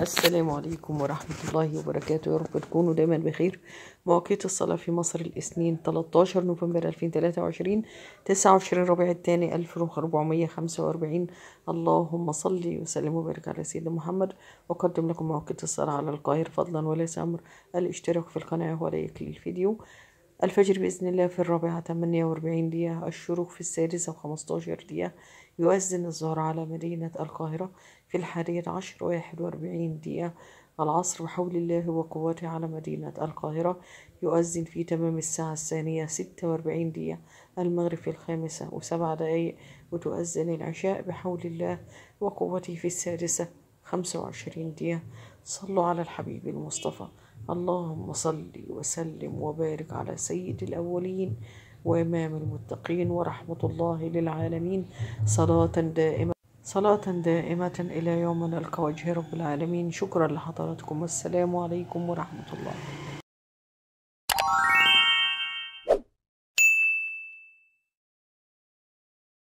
السلام عليكم ورحمة الله وبركاته يا رب تكونوا دايما بخير مواقيت الصلاة في مصر الاثنين 13 نوفمبر 2023 29 ربيع الثاني 1445 اللهم صل وسلم وبارك على سيدنا محمد وقدم لكم مواقيت الصلاة على القاهر فضلا وليس أمر الاشتراك في القناة هو للفيديو الفجر بإذن الله في الرابعة 48 دقيقة الشروق في السادسة وخمستاشر دقيقة يؤذن الظهر على مدينة القاهرة في الحادية عشر واحد وأربعين دقيقة العصر بحول الله وقوته على مدينة القاهرة يؤذن في تمام الساعة الثانية ستة وأربعين دقيقة المغرب في الخامسة وسبع دقايق وتؤذن العشاء بحول الله وقوته في السادسة خمسة وعشرين دقيقة صلوا على الحبيب المصطفى اللهم صل وسلم وبارك على سيد الأولين وإمام المتقين ورحمة الله للعالمين صلاة دائمة صلاة دائمة إلى يوم نلقى وجه رب العالمين شكرا لحضراتكم والسلام عليكم ورحمة الله